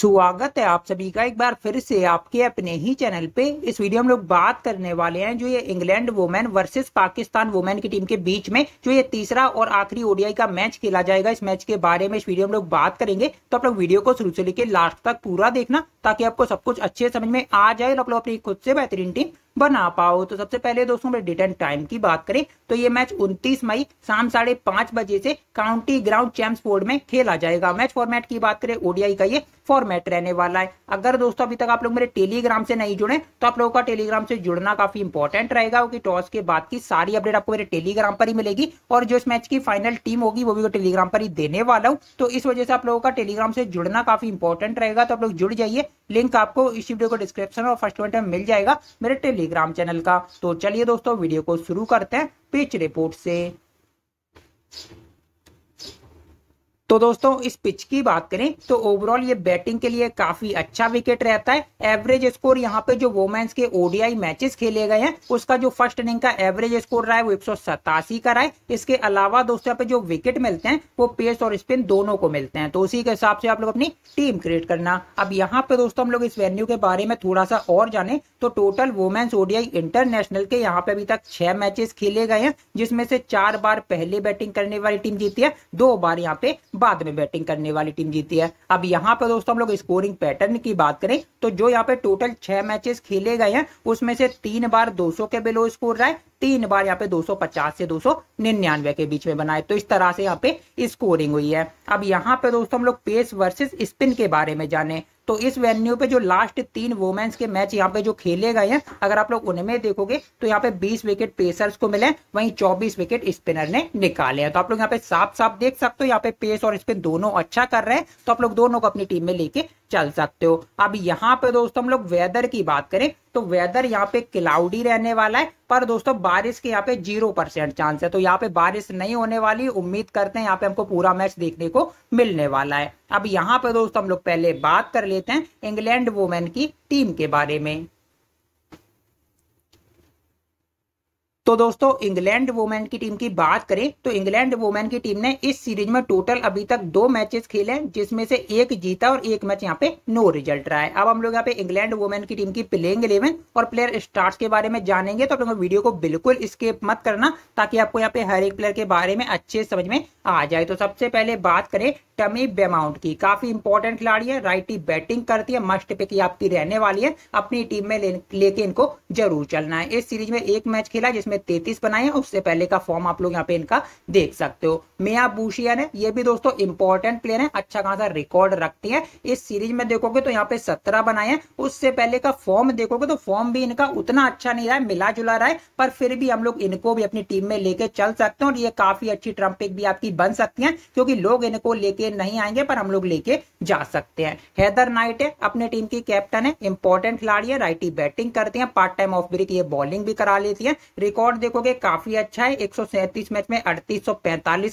स्वागत है आप सभी का एक बार फिर से आपके अपने ही चैनल पे इस वीडियो में लोग बात करने वाले हैं जो ये England women versus Pakistan women की टीम के बीच में जो ये तीसरा और आखिरी ओडीआई का मैच खेला जाएगा इस मैच के बारे में इस वीडियो में लोग बात करेंगे तो आप लोग वीडियो को शुरू से लेकर लास्ट तक पूरा देखना ताकि आपको सब कुछ अच्छे समझ में आ जाए और आप लोग अपनी खुद से बेहतरीन टीम बना पाओ तो सबसे पहले दोस्तों में डेट एंड टाइम की बात करें तो ये मैच 29 मई शाम साढ़े पांच बजे से काउंटी ग्राउंड चैम्सफोर्ड में खेला जाएगा मैच फॉर्मेट की बात करें ओडीआई का ये फॉर्मेट रहने वाला है अगर दोस्तों अभी तक आप लोग मेरे टेलीग्राम से नहीं जुड़े तो आप लोगों का टेलीग्राम से जुड़ना काफी इंपॉर्टेंट रहेगा क्योंकि टॉस के बाद की सारी अपडेट आपको मेरे टेलीग्राम पर ही मिलेगी और जो इस मैच की फाइनल टीम होगी वो भी टेलीग्राम पर ही देने वाला हूँ तो इस वजह से आप लोगों का टेलीग्राम से जुड़ना काफी इंपॉर्टेंट रहेगा तो आप लोग जुड़ जाइए लिंक आपको इस वीडियो को डिस्क्रिप्शन और फर्स्ट कमेंट में मिल जाएगा मेरे टेली टेलीग्राम चैनल का तो चलिए दोस्तों वीडियो को शुरू करते हैं पिच रिपोर्ट से तो दोस्तों इस पिच की बात करें तो ओवरऑल ये बैटिंग के लिए काफी अच्छा विकेट रहता है एवरेज स्कोर यहाँ पे जो वोमेन्स के ओडीआई मैचेस खेले गए हैं उसका जो फर्स्ट इनिंग का एवरेज स्कोर रहा है वो एक का रहा है इसके अलावा दोस्तों पे जो विकेट मिलते हैं वो पेस और स्पिन दोनों को मिलते हैं तो उसी के हिसाब से आप लोग अपनी टीम क्रिएट करना अब यहाँ पे दोस्तों हम लोग इस वेन्यू के बारे में थोड़ा सा और जाने तो टोटल वोमेन्स ओडीआई इंटरनेशनल के यहाँ पे अभी तक छह मैचेस खेले गए हैं जिसमें से चार बार पहले बैटिंग करने वाली टीम जीती है दो बार यहाँ पे बाद में बैटिंग करने वाली टीम जीती है अब यहाँ पे दोस्तों हम लोग स्कोरिंग पैटर्न की बात करें तो जो यहाँ पे टोटल छह मैचेस खेले गए हैं उसमें से तीन बार 200 के बिलो स्कोर रहा है तीन बार यहाँ पे 250 से 299 के बीच में बनाए तो इस तरह से यहाँ पे स्कोरिंग हुई है अब यहाँ पे दोस्तों हम लोग पेस वर्सेस स्पिन के बारे में जाने तो इस वेन्यू पे जो लास्ट तीन वोमेंस के मैच यहाँ पे जो खेले गए हैं अगर आप लोग उनमें देखोगे तो यहाँ पे 20 विकेट पेसर्स को मिले वहीं 24 विकेट स्पिनर ने निकाले हैं तो आप लोग यहाँ पे साफ साफ देख सकते हो यहाँ पे पेस और स्पिन दोनों अच्छा कर रहे हैं तो आप लोग दोनों को अपनी टीम में लेके चल सकते हो अब यहाँ पे दोस्तों हम लोग वेदर की बात करें तो वेदर यहाँ पे क्लाउडी रहने वाला है पर दोस्तों बारिश के यहाँ पे जीरो परसेंट चांस है तो यहाँ पे बारिश नहीं होने वाली उम्मीद करते हैं यहाँ पे हमको पूरा मैच देखने को मिलने वाला है अब यहाँ पे दोस्तों हम लोग पहले बात कर लेते हैं इंग्लैंड वुमेन की टीम के बारे में तो दोस्तों इंग्लैंड वोमेन की टीम की बात करें तो इंग्लैंड वोमेन की टीम ने इस सीरीज में टोटल अभी तक दो मैचेस खेले हैं जिसमें से एक जीता और एक मैच यहां पे नो रिजल्ट रहा है अब हम लोग यहां पे इंग्लैंड वोमेन की टीम की प्लेइंग इलेवन और प्लेयर स्टार्ट के बारे में जानेंगे तो आप लोग वीडियो को बिल्कुल स्केप मत करना ताकि आपको यहाँ पे हर एक प्लेयर के बारे में अच्छे समझ में आ जाए तो सबसे पहले बात करें टमी बेमाउंट की काफी इंपॉर्टेंट खिलाड़ी है राइटी बैटिंग करती है मस्ट पे की आपकी रहने वाली है अपनी टीम में लेके इनको जरूर चलना है इस सीरीज में एक मैच खेला जिसमें तैतीस बनाए हैं उससे पहले का फॉर्म आप लोग यहाँ पे इनका देख सकते हो मेया बूशियन है ये भी दोस्तों इंपॉर्टेंट प्लेयर है अच्छा खासा रिकॉर्ड रखती है इस सीरीज में देखोगे तो यहाँ पे सत्रह बनाए हैं उससे पहले का फॉर्म देखोगे तो फॉर्म भी इनका उतना अच्छा नहीं रहा है मिला जुला रहा है पर फिर भी हम लोग इनको भी अपनी टीम में लेके चल सकते हैं और ये काफी अच्छी ट्रम्पिक भी आपकी बन सकती है क्योंकि लोग इनको लेके नहीं आएंगे पर हम लोग लेके जा सकते हैं हैदर नाइट है अपने टीम की कैप्टन है इंपॉर्टेंट खिलाड़ी है राइटी बैटिंग करती है पार्ट टाइम ऑफ ब्रिक ये बॉलिंग भी करा लेती है रिकॉर्ड रिकॉर्ड देखोगे काफी अच्छा है एक मैच में अड़तीस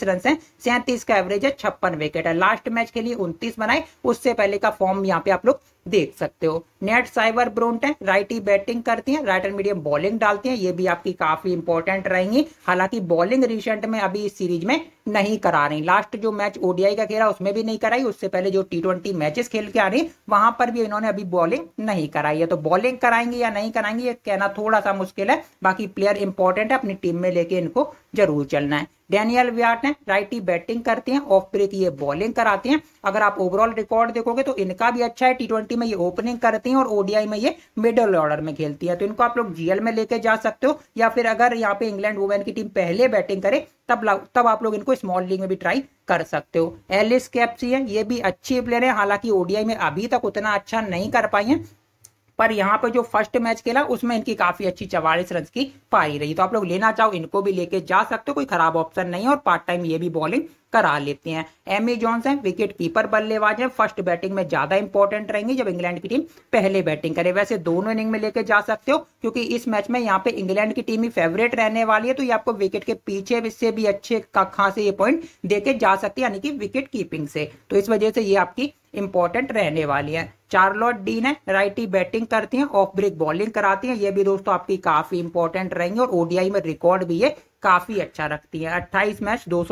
रन है सैंतीस का एवरेज है छप्पन विकेट है लास्ट मैच के लिए उनतीस बनाए उससे पहले का फॉर्म यहाँ पे आप लोग देख सकते हो नेट साइबर ब्रोन्ट है राइट ही बैटिंग करती है राइट एंड मीडियम बॉलिंग डालती है ये भी आपकी काफी इंपॉर्टेंट रहेंगी हालांकि बॉलिंग रिसेंट में अभी इस सीरीज में नहीं करा रही लास्ट जो मैच ओडीआई का खेला उसमें भी नहीं कराई उससे पहले जो टी ट्वेंटी मैचेस खेल के आ रही वहां पर भी इन्होंने अभी बॉलिंग नहीं कराई है तो बॉलिंग कराएंगे या नहीं कराएंगे ये कहना थोड़ा सा मुश्किल है बाकी प्लेयर इंपॉर्टेंट है अपनी टीम में लेके इनको जरूर चलना है डेनियल व्याट है राइटी बैटिंग करते हैं ऑफ ब्रेक ये बॉलिंग कराते हैं अगर आप ओवरऑल रिकॉर्ड देखोगे तो इनका भी अच्छा है टी में ये ओपनिंग करते हैं और ओडीआई में ये मिडल ऑर्डर में खेलती है तो इनको आप लोग जीएल में लेके जा सकते हो या फिर अगर यहाँ पे इंग्लैंड वुमेन की टीम पहले बैटिंग करे तब तब आप लोग इनको स्मॉल लीग में भी ट्राई कर सकते हो एलिस कैप्सी है ये भी अच्छी प्लेयर है हालांकि ओडीआई में अभी तक उतना अच्छा नहीं कर पाई है पर यहाँ पे जो फर्स्ट मैच खेला उसमें इनकी काफी अच्छी चवालीस रन की पाई रही तो आप लोग लेना चाहो इनको भी लेके जा सकते हो कोई खराब ऑप्शन नहीं है और पार्ट टाइम ये भी बॉलिंग करा लेते हैं एमी जॉन्स हैं विकेट कीपर बल्लेबाज हैं फर्स्ट बैटिंग में ज्यादा इंपॉर्टेंट रहेंगे जब इंग्लैंड की टीम पहले बैटिंग करे वैसे दोनों इनिंग में लेके जा सकते हो क्योंकि इस मैच में यहाँ पे इंग्लैंड की टीम ही फेवरेट रहने वाली है तो ये आपको विकेट के पीछे से भी अच्छे खास ये पॉइंट देके जा सकती है यानी कि विकेट कीपिंग से तो इस वजह से ये आपकी इंपॉर्टेंट रहने वाली है चार्लोट डीन है राइटी बैटिंग करती हैं ऑफ ब्रेक बॉलिंग कराती हैं ये भी दोस्तों आपकी काफी इंपॉर्टेंट रहेंगे और ओडीआई में रिकॉर्ड भी है काफी अच्छा रखती है 28 मैच दो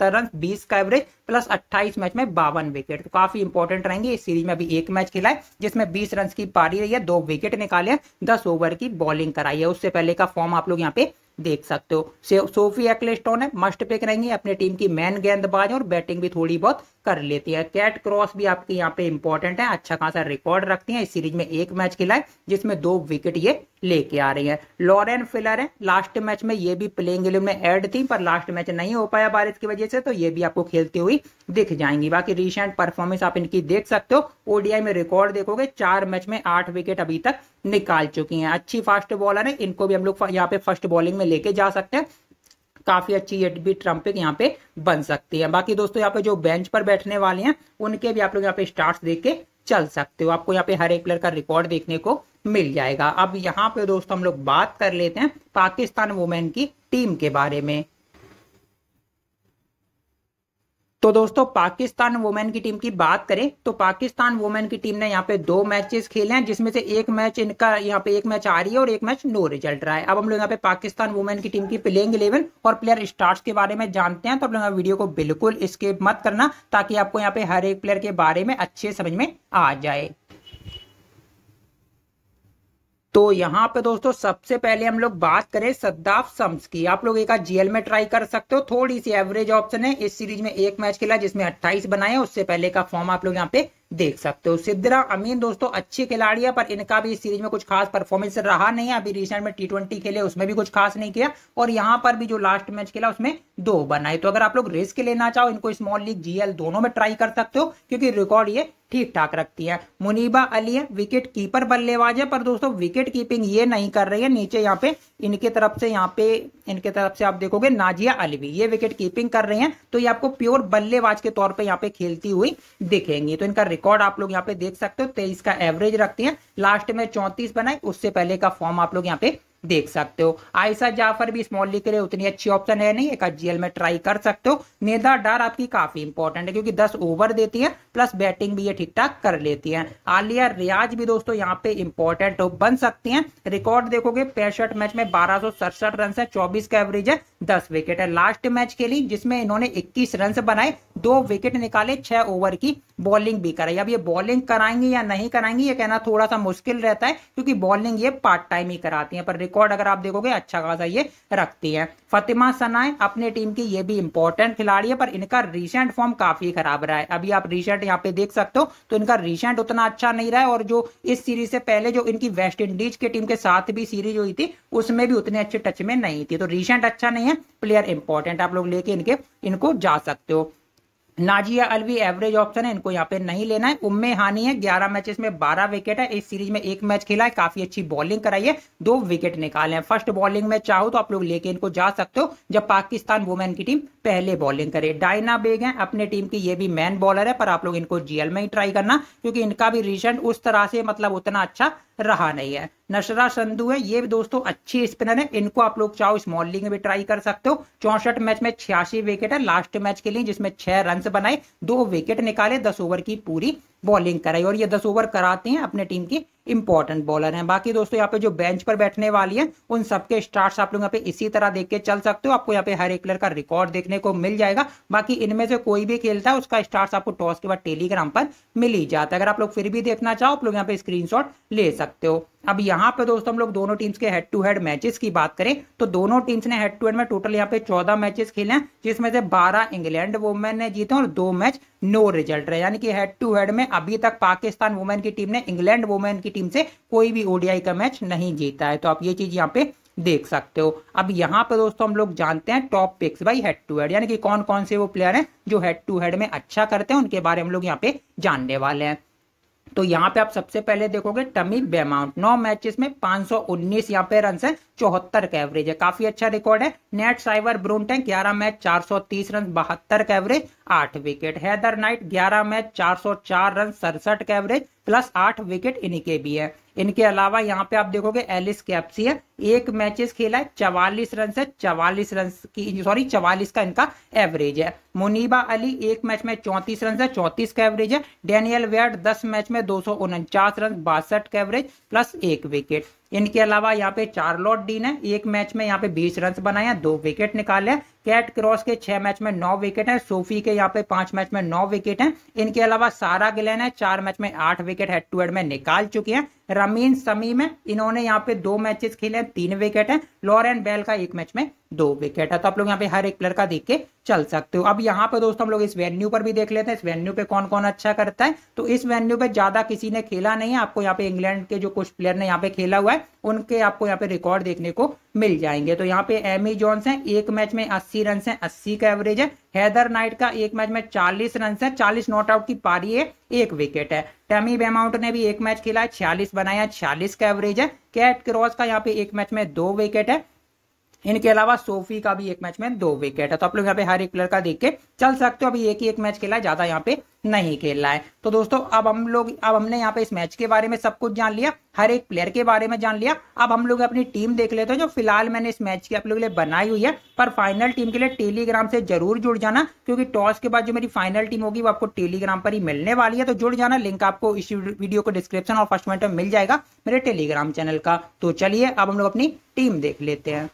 रन 20 का एवरेज प्लस 28 मैच में बावन विकेट तो काफी इंपॉर्टेंट रहेंगे इस सीरीज में अभी एक मैच खिलाए जिसमें 20 रन की पारी रही है दो विकेट निकाले हैं दस ओवर की बॉलिंग कराई है उससे पहले का फॉर्म आप लोग यहाँ पे देख सकते हो सोफी एक्लेस्टोन है मस्ट पिक रहेंगी अपने टीम की मैन गेंदबाज और बैटिंग भी थोड़ी बहुत कर लेती है कैट क्रॉस भी आपके यहाँ पे इंपॉर्टेंट है अच्छा खासा रिकॉर्ड रखती है इस सीरीज में एक मैच खिलाए जिसमें दो विकेट ये लेके आ रही है लॉरेन फिलर है लास्ट मैच में ये भी प्लेइंग एंजेलो में ऐड थी पर लास्ट मैच नहीं हो पाया बारिश की वजह से तो ये भी आपको खेलती हुई दिख जाएंगी बाकी रिसेंट परफॉर्मेंस आप इनकी देख सकते हो ओडीआई में रिकॉर्ड देखोगे चार मैच में आठ विकेट अभी तक निकाल चुकी हैं अच्छी फास्ट बॉलर है इनको भी हम लोग यहाँ पे फर्स्ट बॉलिंग में लेके जा सकते हैं काफी अच्छी ये भी ट्रम्पिक यहाँ पे बन सकती है बाकी दोस्तों यहाँ पे जो बेंच पर बैठने वाले हैं उनके भी आप लोग यहाँ पे स्टार्ट देख के चल सकते हो आपको यहाँ पे हर एक प्लेयर का रिकॉर्ड देखने को मिल जाएगा अब यहाँ पे दोस्तों हम लोग बात कर लेते हैं पाकिस्तान वुमेन की टीम के बारे में तो दोस्तों पाकिस्तान वुमेन की टीम की बात करें तो पाकिस्तान वुमेन की टीम ने यहाँ पे दो मैचेस खेले हैं जिसमें से एक मैच इनका यहाँ पे एक मैच आ रही है और एक मैच नो रिजल्ट रहा है अब हम लोग यहाँ पे पाकिस्तान वुमेन की टीम की प्लेइंग इलेवन और प्लेयर स्टार्ट के बारे में जानते हैं तो आप लोग वीडियो को बिल्कुल स्किप मत करना ताकि आपको यहाँ पे हर एक प्लेयर के बारे में अच्छे समझ में आ जाए तो यहाँ पे दोस्तों सबसे पहले हम लोग बात करें सद्दाफ सम्स की आप लोग एक जीएल में ट्राई कर सकते हो थोड़ी सी एवरेज ऑप्शन है इस सीरीज में एक मैच खेला जिसमें 28 बनाए उससे पहले का फॉर्म आप लोग यहाँ पे देख सकते हो सिद्धरा अमीन दोस्तों अच्छे खिलाड़ी है पर इनका भी इस सीरीज में कुछ खास परफॉर्मेंस रहा नहीं है अभी रिसेंट में टी ट्वेंटी खेले उसमें भी कुछ खास नहीं किया और यहां पर भी जो लास्ट मैच खेला उसमें दो बनाए तो अगर आप लोग रिस्क लेना चाहो इनको स्मॉल लीग जीएल दोनों में ट्राई कर सकते हो क्योंकि रिकॉर्ड ये ठीक ठाक रखती है मुनीबा अली है विकेट कीपर बल्लेबाज है पर दोस्तों विकेट कीपिंग ये नहीं कर रही है नीचे यहाँ पे इनके तरफ से यहाँ पे इनके तरफ से आप देखोगे नाजिया भी ये विकेट कीपिंग कर रही हैं तो ये आपको प्योर बल्लेबाज के तौर पर यहाँ पे खेलती हुई दिखेंगी तो इनका रिकॉर्ड आप लोग यहाँ पे देख सकते हो तेईस का एवरेज रखती है लास्ट में चौंतीस बनाए उससे पहले का फॉर्म आप लोग यहाँ पे देख सकते हो आयशा जाफर भी स्मॉल लीग के लिए उतनी अच्छी ऑप्शन है नहीं एक जीएल में ट्राई कर सकते हो नेदा डार आपकी काफी इंपॉर्टेंट है क्योंकि दस ओवर देती है प्लस बैटिंग भी ये ठीक ठाक कर लेती है आलिया रियाज भी दोस्तों यहाँ पे इंपॉर्टेंट बन सकती है रिकॉर्ड देखोगे पैंसठ मैच में बारह रन है चौबीस का एवरेज है दस विकेट है लास्ट मैच के लिए जिसमें इन्होंने इक्कीस रन बनाए दो विकेट निकाले छह ओवर की बॉलिंग भी कराई अब ये बॉलिंग कराएंगे या नहीं कराएंगे ये कहना थोड़ा सा मुश्किल रहता है क्योंकि बॉलिंग ये पार्ट टाइम ही कराती है पर रिकॉर्ड अगर आप देखोगे अच्छा खासा ये रखती है फतिमा सनाए अपने टीम की ये भी इंपॉर्टेंट खिलाड़ी है पर इनका रिसेंट फॉर्म काफी खराब रहा है अभी आप रिसेंट यहाँ पे देख सकते हो तो इनका रिसेंट उतना अच्छा नहीं रहा है और जो इस सीरीज से पहले जो इनकी वेस्ट इंडीज की टीम के साथ भी सीरीज हुई थी उसमें भी उतने अच्छे टच में नहीं थी तो रिसेंट अच्छा नहीं है प्लेयर इंपॉर्टेंट आप लोग लेके इनके इनको जा सकते हो नाजिया अलवी एवरेज ऑप्शन है इनको यहाँ पे नहीं लेना है उम्मे हानि है ग्यारह मैचेस में बारह विकेट है इस सीरीज में एक मैच खेला है काफी अच्छी बॉलिंग कराई है दो विकेट निकाले हैं फर्स्ट बॉलिंग में चाहो तो आप लोग लेके इनको जा सकते हो जब पाकिस्तान वुमेन की टीम पहले बॉलिंग करे डायना बेग है अपने टीम की ये भी मैन बॉलर है पर आप लोग इनको जीएल में ही ट्राई करना क्योंकि इनका भी रिजल्ट उस तरह से मतलब उतना अच्छा रहा नहीं है नशरा संधु है ये दोस्तों अच्छी स्पिनर है इनको आप लोग चाहो स्मॉल लीग में भी ट्राई कर सकते हो चौसठ मैच में छियासी विकेट है लास्ट मैच के लिए जिसमें छह रन बनाए दो विकेट निकाले दस ओवर की पूरी बॉलिंग कराई और ये दस ओवर कराते हैं अपने टीम के इंपॉर्टेंट बॉलर हैं बाकी दोस्तों यहाँ पे जो बेंच पर बैठने वाली है उन सबके स्टार्ट्स आप लोग यहाँ पे इसी तरह देख के चल सकते हो आपको यहाँ पे हर एक प्लेयर का रिकॉर्ड देखने को मिल जाएगा बाकी इनमें से कोई भी खेलता है उसका स्टार्ट आपको टॉस के बाद टेलीग्राम पर मिल ही जाता है अगर आप लोग फिर भी देखना चाहो आप लोग यहाँ पे स्क्रीन ले सकते हो अब यहाँ पे दोस्तों हम लोग दोनों टीम्स के हेड टू हेड मैचेस की बात करें तो दोनों टीम्स ने हेड टू हेड में टोटल यहाँ पे चौदह मैचेस खेले हैं जिसमें से बारह इंग्लैंड वुमेन ने जीते और दो मैच नो रिजल्ट रहे यानी कि हेड टू हेड में अभी तक पाकिस्तान वुमेन की टीम ने इंग्लैंड वुमेन की टीम से कोई भी ओडीआई का मैच नहीं जीता है तो आप ये चीज यहाँ पे देख सकते हो अब यहाँ पे दोस्तों हम लोग जानते हैं top picks by head to head यानी कि कौन कौन से वो प्लेयर हैं जो हेड टू हेड में अच्छा करते हैं उनके बारे में हम लोग यहाँ पे जानने वाले हैं तो यहाँ पे आप सबसे पहले देखोगे टमी बेमाउंट नौ मैचेस में 519 यहाँ पे रन है चौहत्तर का एवरेज है काफी अच्छा रिकॉर्ड है नेट साइवर ब्रूनटेंग ग्यारह मैच 430 रन बहत्तर का एवरेज आठ विकेट हैदर नाइट ग्यारह मैच 404 रन सड़सठ का एवरेज प्लस आठ विकेट इनके भी है इनके अलावा यहाँ पे आप देखोगे एलिस कैप्सी है एक मैचेस खेला है चवालीस रन से चवालीस रन की सॉरी चवालीस का इनका एवरेज है मुनीबा अली एक मैच में चौंतीस रन से चौंतीस का एवरेज है डेनियल वेड दस मैच में दो रन बासठ का एवरेज प्लस एक विकेट इनके अलावा यहाँ पे चार्लोट डीन है एक मैच में यहाँ पे बीस रन बनाए हैं दो विकेट निकाले हैं कैट क्रॉस के छह मैच में नौ विकेट हैं सोफी के यहाँ पे पांच मैच में नौ विकेट हैं इनके अलावा सारा गिलेन है चार मैच में आठ विकेट हेड टू हेड में निकाल चुके हैं रमीन समी में इन्होंने यहाँ पे दो मैचेस खेले तीन विकेट है लॉरेन बेल का एक मैच में दो विकेट है तो आप लोग यहाँ पे हर एक प्लेयर का देख के चल सकते हो अब यहाँ पे दोस्तों हम लोग इस वेन्यू पर भी देख लेते हैं इस वेन्यू पे कौन कौन अच्छा करता है तो इस वेन्यू पे ज्यादा किसी ने खेला नहीं है आपको यहाँ पे इंग्लैंड के जो कुछ प्लेयर ने यहाँ पे खेला हुआ है उनके आपको यहाँ पे रिकॉर्ड देखने को मिल जाएंगे तो यहाँ पे एमी जॉन्स है एक मैच में अस्सी रन है अस्सी का एवरेज है हैदर नाइट का एक मैच में चालीस रन है चालीस नॉट आउट की पारी है एक विकेट है टेमी बेमाउंट ने भी एक मैच खेला है छियालीस बनाया छियालीस का एवरेज है कैट क्रॉस का यहाँ पे एक मैच में दो विकेट है इनके अलावा सोफी का भी एक मैच में दो विकेट है तो आप लोग यहाँ पे हर एक प्लेयर का देख के चल सकते हो अभी एक ही एक मैच खेला है ज्यादा यहाँ पे नहीं रहा है तो दोस्तों अब हम लोग अब हमने यहाँ पे इस मैच के बारे में सब कुछ जान लिया हर एक प्लेयर के बारे में जान लिया अब हम लोग अपनी टीम देख लेते हैं जो फिलहाल मैंने इस मैच की आप लोगों के लिए बनाई हुई है पर फाइनल टीम के लिए टेलीग्राम से जरूर जुड़ जाना क्योंकि टॉस के बाद जो मेरी फाइनल टीम होगी वो आपको टेलीग्राम पर ही मिलने वाली है तो जुड़ जाना लिंक आपको इस वीडियो को डिस्क्रिप्शन और फर्स्ट में मिल जाएगा मेरे टेलीग्राम चैनल का तो चलिए अब हम लोग अपनी टीम देख लेते हैं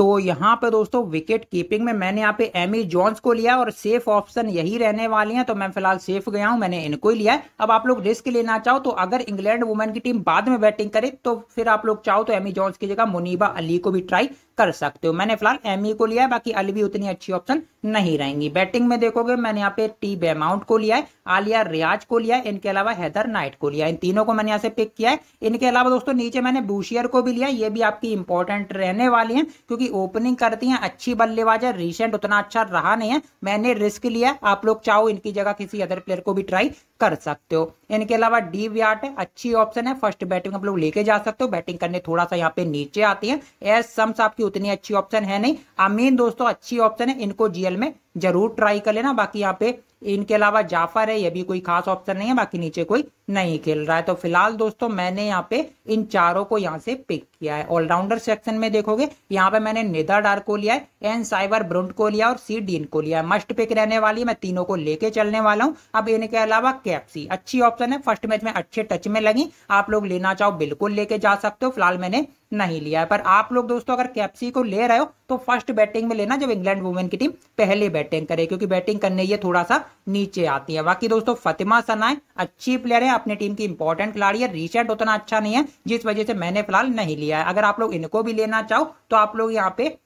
तो यहाँ पे दोस्तों विकेट कीपिंग में मैंने यहाँ पे एमी जॉन्स को लिया और सेफ ऑप्शन यही रहने वाली हैं तो मैं फिलहाल सेफ गया हूं मैंने इनको ही लिया है अब आप लोग रिस्क लेना चाहो तो अगर इंग्लैंड वुमेन की टीम बाद में बैटिंग करे तो फिर आप लोग चाहो तो एमी जॉन्स की जगह मुनीबा अली को भी ट्राई कर सकते हो मैंने फिलहाल एम e को लिया है बाकी अलवी उतनी अच्छी ऑप्शन नहीं रहेंगी बैटिंग में देखोगे मैंने यहाँ पे टी बेमाउंट को लिया है आलिया रियाज को लिया है इनके अलावा हैदर नाइट को लिया है इन तीनों को मैंने यहाँ से पिक किया है इनके अलावा दोस्तों नीचे मैंने बूशियर को भी लिया ये भी आपकी इंपॉर्टेंट रहने वाली है क्योंकि ओपनिंग करती है अच्छी बल्लेबाज है रिसेंट उतना अच्छा रहा नहीं है मैंने रिस्क लिया आप लोग चाहो इनकी जगह किसी अदर प्लेयर को भी ट्राई कर सकते हो इनके अलावा डी व्याट है अच्छी ऑप्शन है फर्स्ट बैटिंग आप लोग लेके जा सकते हो बैटिंग करने थोड़ा सा यहाँ पे नीचे आती है एस सम्स आपकी उतनी अच्छी ऑप्शन है नहीं अमीन दोस्तों अच्छी ऑप्शन है इनको जीएल में जरूर ट्राई कर लेना बाकी यहाँ पे इनके अलावा जाफर है ये भी कोई खास ऑप्शन नहीं है बाकी नीचे कोई नहीं खेल रहा है तो फिलहाल दोस्तों मैंने यहाँ पे इन चारों को यहाँ से पिक किया है ऑलराउंडर सेक्शन में देखोगे यहाँ पे मैंने नेदर डार को लिया है एन साइबर ब्रुंट को लिया और सी डीन को लिया है मस्ट पिक रहने वाली मैं तीनों को लेके चलने वाला हूँ अब इनके अलावा कैप्सी अच्छी ऑप्शन है फर्स्ट मैच में अच्छे टच में लगी आप लोग लेना चाहो बिल्कुल लेके जा सकते हो फिलहाल मैंने नहीं लिया है पर आप लोग दोस्तों अगर कैप्सी को ले रहे हो तो फर्स्ट बैटिंग में लेना जब इंग्लैंड वुमेन की टीम पहले बैटिंग करे क्योंकि बैटिंग करने ये थोड़ा सा नीचे आती है बाकी दोस्तों फतिमा सनाए अच्छी प्लेयर है अपनी टीम की इंपॉर्टेंट खिलाड़ी है रिसेंट उतना अच्छा नहीं है जिस वजह से मैंने फिलहाल नहीं लिया है अगर आप लोग इनको भी लेना चाहो तो आप लोग यहाँ पे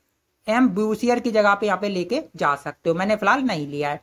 एम ब्यूसियर की जगह पे यहाँ पे लेके जा सकते हो मैंने फिलहाल नहीं लिया है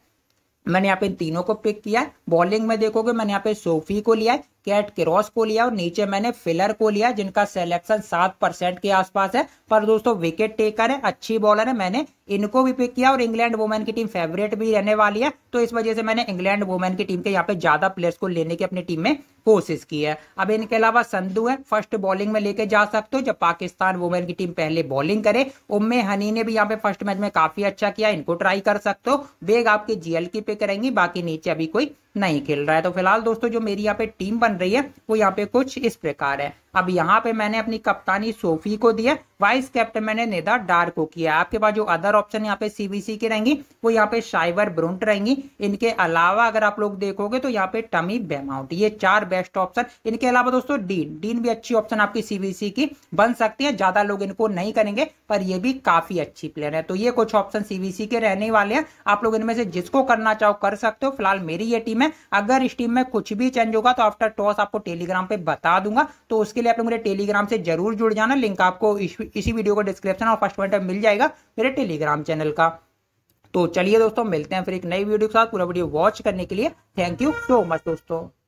मैंने यहाँ पे तीनों को पिक किया है बॉलिंग में देखोगे मैंने यहाँ पे सोफी को लिया है कैट क्रॉस को लिया और नीचे मैंने फिलर को लिया जिनका सिलेक्शन सात परसेंट के आसपास है पर दोस्तों विकेट टेकर है अच्छी बॉलर है मैंने इनको भी पिक किया और इंग्लैंड वुमेन की टीम फेवरेट भी रहने वाली है तो इस वजह से मैंने इंग्लैंड वुमेन की टीम के यहाँ पे ज्यादा प्लेयर्स को लेने की अपनी टीम में कोशिश की है अब इनके अलावा संधु है फर्स्ट बॉलिंग में लेके जा सकते हो जब पाकिस्तान वुमेन की टीम पहले बॉलिंग करे उम्मे हनी ने भी यहाँ पे फर्स्ट मैच में काफी अच्छा किया इनको ट्राई कर सकते हो बेग आपके जीएल की पे करेंगी बाकी नीचे अभी कोई नहीं खेल रहा है तो फिलहाल दोस्तों जो मेरी यहाँ पे टीम बन बन रही है वो यहाँ पे कुछ इस प्रकार है अब यहाँ पे मैंने अपनी कप्तानी सोफी को दिया वाइस कैप्टन मैंने नेदा डार को किया आपके पास जो अदर ऑप्शन यहाँ पे सीबीसी की रहेंगी वो यहाँ पे शाइवर ब्रुंट रहेंगी इनके अलावा अगर आप लोग देखोगे तो यहाँ पे टमी बेमाउंट ये चार बेस्ट ऑप्शन इनके अलावा दोस्तों डीन डीन भी अच्छी ऑप्शन आपकी सीबीसी की बन सकती है ज्यादा लोग इनको नहीं करेंगे पर ये भी काफी अच्छी प्लेयर है तो ये कुछ ऑप्शन सीबीसी के रहने वाले हैं आप लोग इनमें से जिसको करना चाहो कर सकते हो फिलहाल मेरी ये टीम है अगर इस टीम में कुछ भी चेंज होगा तो आफ्टर टॉस आपको टेलीग्राम पे बता दूंगा तो उसके इसके लिए आप लोग मेरे टेलीग्राम से जरूर जुड़ जाना लिंक आपको इस, इसी वीडियो का डिस्क्रिप्शन और फर्स्ट पॉइंट मिल जाएगा मेरे टेलीग्राम चैनल का तो चलिए दोस्तों मिलते हैं फिर एक नई वीडियो के साथ पूरा वीडियो वॉच करने के लिए थैंक यू सो मच दोस्तों